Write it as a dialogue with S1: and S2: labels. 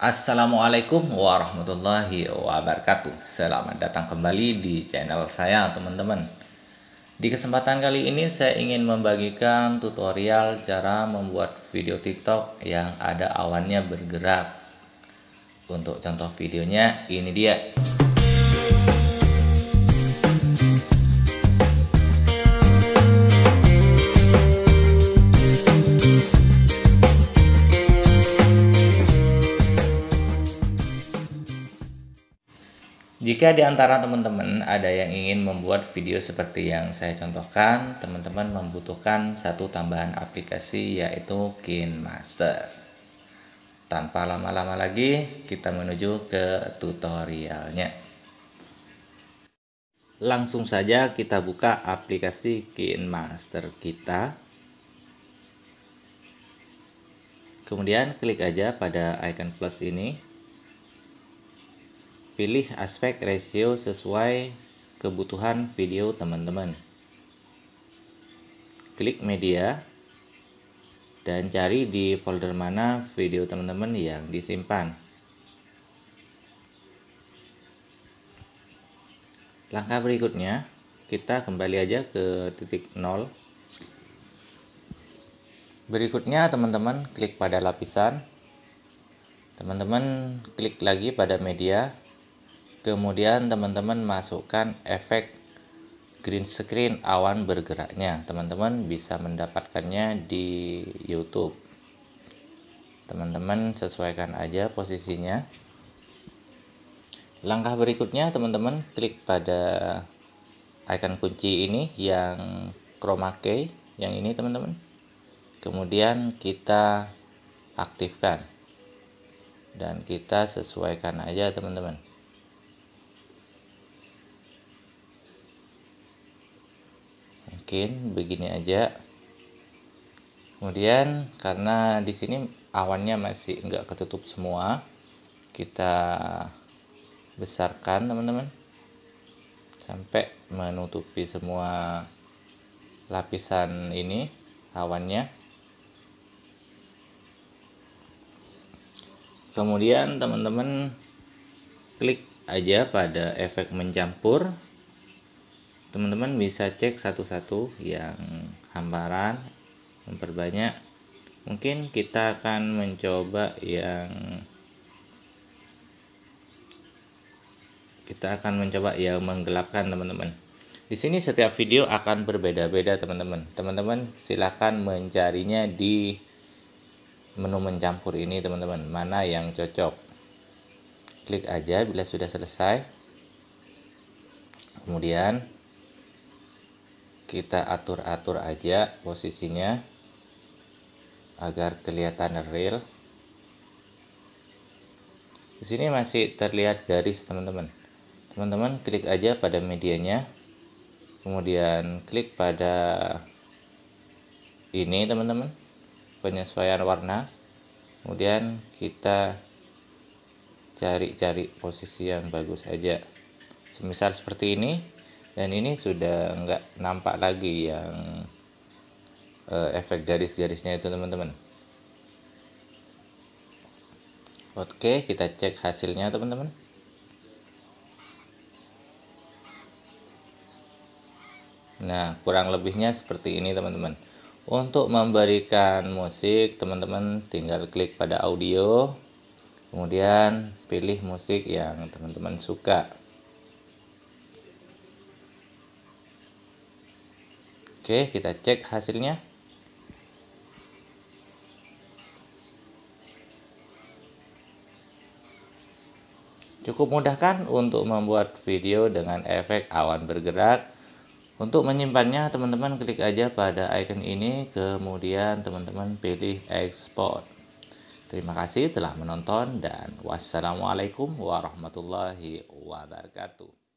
S1: Assalamualaikum warahmatullahi wabarakatuh Selamat datang kembali di channel saya teman-teman Di kesempatan kali ini saya ingin membagikan tutorial cara membuat video tiktok yang ada awannya bergerak Untuk contoh videonya ini dia Jika di antara teman-teman ada yang ingin membuat video seperti yang saya contohkan, teman-teman membutuhkan satu tambahan aplikasi yaitu KineMaster. Tanpa lama-lama lagi, kita menuju ke tutorialnya. Langsung saja kita buka aplikasi KineMaster kita. Kemudian klik aja pada icon plus ini Pilih aspek ratio sesuai kebutuhan video teman-teman. Klik media dan cari di folder mana video teman-teman yang disimpan. Langkah berikutnya, kita kembali aja ke titik 0. Berikutnya teman-teman klik pada lapisan. Teman-teman klik lagi pada media kemudian teman-teman masukkan efek green screen awan bergeraknya teman-teman bisa mendapatkannya di YouTube teman-teman sesuaikan aja posisinya langkah berikutnya teman-teman klik pada icon kunci ini yang chroma key yang ini teman-teman kemudian kita aktifkan dan kita sesuaikan aja teman-teman masukin begini aja kemudian karena di sini awannya masih enggak ketutup semua kita besarkan teman-teman sampai menutupi semua lapisan ini awannya kemudian teman-teman klik aja pada efek mencampur teman-teman bisa cek satu-satu yang hamparan memperbanyak mungkin kita akan mencoba yang kita akan mencoba yang menggelapkan teman-teman di sini setiap video akan berbeda-beda teman-teman teman-teman silahkan mencarinya di menu mencampur ini teman-teman mana yang cocok klik aja bila sudah selesai kemudian kita atur-atur aja posisinya agar kelihatan real di sini masih terlihat garis teman-teman teman-teman klik aja pada medianya kemudian klik pada ini teman-teman penyesuaian warna kemudian kita cari-cari posisi yang bagus aja semisal seperti ini dan ini sudah nggak nampak lagi yang uh, efek garis-garisnya itu teman-teman oke kita cek hasilnya teman-teman nah kurang lebihnya seperti ini teman-teman untuk memberikan musik teman-teman tinggal klik pada audio kemudian pilih musik yang teman-teman suka Oke, kita cek hasilnya. Cukup mudah kan untuk membuat video dengan efek awan bergerak. Untuk menyimpannya, teman-teman klik aja pada icon ini, kemudian teman-teman pilih export. Terima kasih telah menonton dan wassalamualaikum warahmatullahi wabarakatuh.